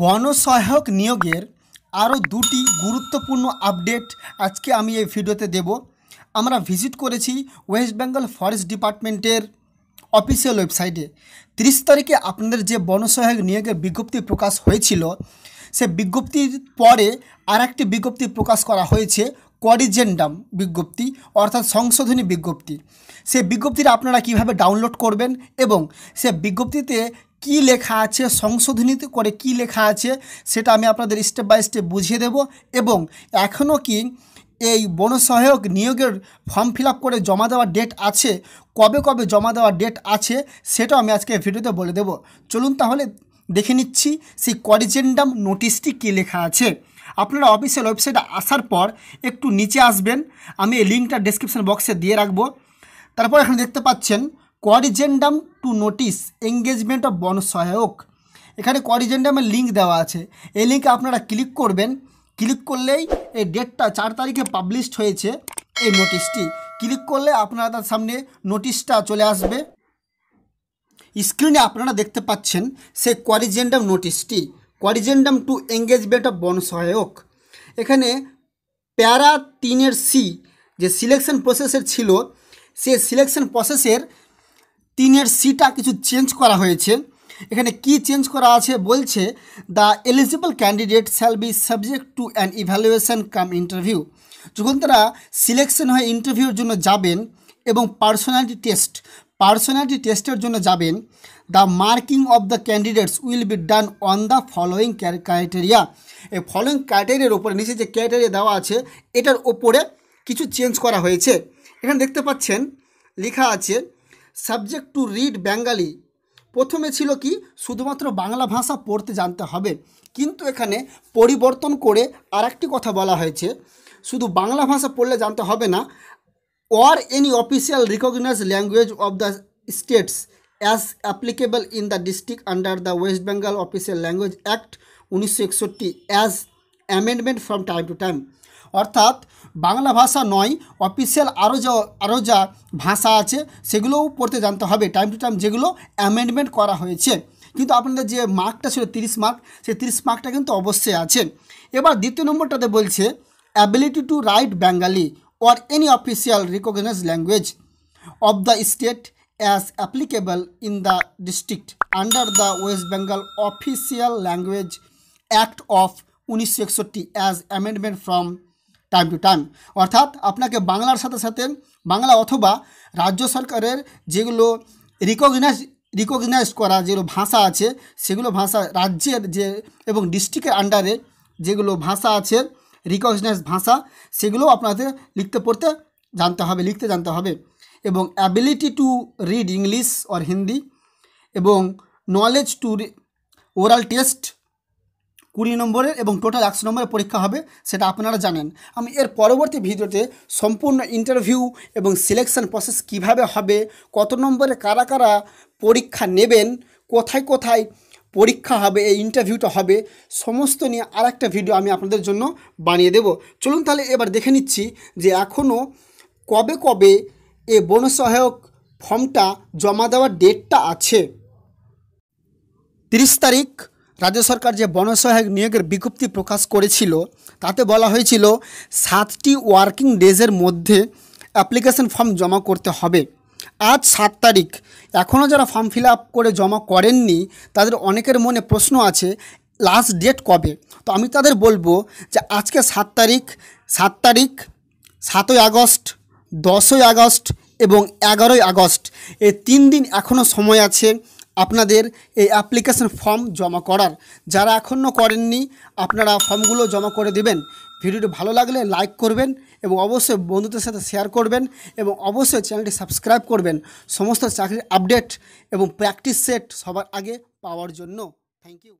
বনসহায়ক নিয়োগের আরও দুটি গুরুত্বপূর্ণ আপডেট আজকে আমি এই ভিডিওতে দেব আমরা ভিজিট করেছি ওয়েস্ট বেঙ্গল ফরেস্ট ডিপার্টমেন্টের অফিসিয়াল ওয়েবসাইটে তিরিশ তারিখে আপনাদের যে বনসহায়ক নিয়োগের বিজ্ঞপ্তি প্রকাশ হয়েছিল সে বিজ্ঞপ্তির পরে আর একটি বিজ্ঞপ্তি প্রকাশ করা হয়েছে করিজেন্ডাম বিজ্ঞপ্তি অর্থাৎ সংশোধনী বিজ্ঞপ্তি সে বিজ্ঞপ্তিটা আপনারা কিভাবে ডাউনলোড করবেন এবং সে বিজ্ঞপ্তিতে কি লেখা আছে সংশোধনীতে করে কি লেখা আছে সেটা আমি আপনাদের স্টেপ বাই স্টেপ বুঝিয়ে দেব এবং এখনও কি এই বন সহায়ক নিয়োগের ফর্ম ফিল করে জমা দেওয়ার ডেট আছে কবে কবে জমা দেওয়ার ডেট আছে সেটাও আমি আজকে ভিডিওতে বলে দেব চলুন তাহলে দেখে নিচ্ছি সেই করিজেন্ডাম নোটিশটি কী লেখা আছে আপনারা অফিসিয়াল ওয়েবসাইটে আসার পর একটু নিচে আসবেন আমি এই লিঙ্কটা ডেসক্রিপশন বক্সে দিয়ে রাখবো তারপর এখানে দেখতে পাচ্ছেন corrigendum to notice engagement of বন সহায়ক এখানে করিজেন্ডামের লিঙ্ক দেওয়া আছে এই লিঙ্কে আপনারা ক্লিক করবেন ক্লিক করলেই এই ডেটটা চার তারিখে পাবলিশড হয়েছে এই নোটিশটি ক্লিক করলে আপনারা তার সামনে নোটিশটা চলে আসবে স্ক্রিনে আপনারা দেখতে পাচ্ছেন সে করিজেন্ডাম নোটিশটি করিজেন্ডাম টু এঙ্গেজমেন্ট অফ বন সহায়ক এখানে প্যারা তিনের সি যে সিলেকশন প্রসেসের ছিল সে সিলেকশন প্রসেসের তিনের সিটা কিছু চেঞ্জ করা হয়েছে এখানে কি চেঞ্জ করা আছে বলছে the eligible candidate shall be subject to an evaluation cum interview যখন তারা সিলেকশন হয়ে ইন্টারভিউর জন্য যাবেন এবং পার্সোনালিটি টেস্ট পার্সোনালিটি টেস্টের জন্য যাবেন the marking of the candidates will be done on the following criteria এই ফলোয়িং ক্রাইটেরিয়ার ওপরে নিচে যে ক্রাইটেরিয়া দেওয়া আছে এটার ওপরে কিছু চেঞ্জ করা হয়েছে এখানে দেখতে পাচ্ছেন লেখা আছে সাবজেক্ট টু রিড বেঙ্গালি প্রথমে ছিল কি শুধুমাত্র বাংলা ভাষা পড়তে জানতে হবে কিন্তু এখানে পরিবর্তন করে আরেকটি কথা বলা হয়েছে শুধু বাংলা ভাষা পড়লে জানতে হবে না or any official recognise language of the states as applicable in the district under the West Bengal official language act উনিশশো একষট্টি as amendment from time to time অর্থাৎ বাংলা ভাষা নয় অফিসিয়াল আরও যা আরও যা ভাষা আছে সেগুলোও পড়তে জানতে হবে টাইম টু টাইম যেগুলো অ্যামেন্ডমেন্ট করা হয়েছে কিন্তু আপনাদের যে মার্কটা ছিল তিরিশ মার্ক সেই তিরিশ মার্কটা কিন্তু অবশ্যই আছে এবার দ্বিতীয় নম্বরটাতে বলছে ability to write Bengali or any official recognise language of the state as applicable in the district under the West Bengal official language act of উনিশশো একষট্টি as amendment from time to time অর্থাৎ আপনাকে বাংলার সাথে সাথে বাংলা অথবা রাজ্য সরকারের যেগুলো রিকগনাইজ রিকগনাইজ করা যেগুলো ভাষা আছে সেগুলো ভাষা রাজ্যের যে এবং ডিস্ট্রিক্টের আন্ডারে যেগুলো ভাষা আছে রিকগনাইজ ভাষা সেগুলো আপনাদের লিখতে পড়তে জানতে হবে লিখতে জানতে হবে এবং ability to read English or Hindi এবং নলেজ টু ওরাল টেস্ট কুড়ি নম্বরের এবং টোটাল একশো নম্বরের পরীক্ষা হবে সেটা আপনারা জানেন আমি এর পরবর্তী ভিডিওতে সম্পূর্ণ ইন্টারভিউ এবং সিলেকশন প্রসেস কিভাবে হবে কত নম্বরে কারা কারা পরীক্ষা নেবেন কোথায় কোথায় পরীক্ষা হবে এই ইন্টারভিউটা হবে সমস্ত নিয়ে আর একটা ভিডিও আমি আপনাদের জন্য বানিয়ে দেব চলুন তাহলে এবার দেখে নিচ্ছি যে এখনও কবে কবে এ বনসহায়ক ফর্মটা জমা দেওয়ার ডেটটা আছে তিরিশ তারিখ রাজ্য সরকার যে বনসহায়ক নিয়োগের বিজ্ঞপ্তি প্রকাশ করেছিল তাতে বলা হয়েছিল সাতটি ওয়ার্কিং ডেজের মধ্যে অ্যাপ্লিকেশন ফর্ম জমা করতে হবে আজ সাত তারিখ এখনও যারা ফর্ম ফিল করে জমা করেননি তাদের অনেকের মনে প্রশ্ন আছে লাস্ট ডেট কবে তো আমি তাদের বলবো যে আজকে সাত তারিখ সাত তারিখ সাতই আগস্ট দশই আগস্ট এবং এগারোই আগস্ট এই তিন দিন এখনও সময় আছে আপনাদের এই অ্যাপ্লিকেশন ফর্ম জমা করার যারা এখনও করেননি আপনারা ফর্মগুলো জমা করে দিবেন ভিডিওটি ভালো লাগলে লাইক করবেন এবং অবশ্যই বন্ধুদের সাথে শেয়ার করবেন এবং অবশ্যই চ্যানেলটি সাবস্ক্রাইব করবেন সমস্ত চাকরির আপডেট এবং প্র্যাকটিস সেট সবার আগে পাওয়ার জন্য থ্যাংক ইউ